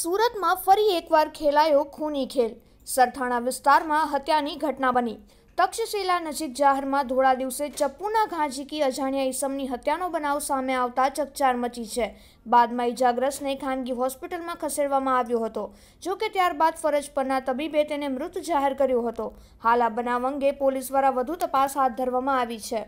સુરતમાં ફરી એકવાર ખેલાયો ખૂની ખેલ સરથાણા વિસ્તારમાં હત્યાની ઘટના બની તક્ષશિલા નજીક જાહેરમાં ધોળા દિવસે ચપ્પુના ઘા ઝીકી અજાણ્યા ઈસમની હત્યાનો બનાવ સામે આવતા ચકચાર મચી છે બાદમાં ઈજાગ્રસ્તને ખાનગી હોસ્પિટલમાં ખસેડવામાં આવ્યો હતો જો કે ત્યારબાદ ફરજ પરના તબીબે તેને મૃત જાહેર કર્યો હતો હાલ આ બનાવ અંગે પોલીસ દ્વારા વધુ તપાસ હાથ ધરવામાં આવી છે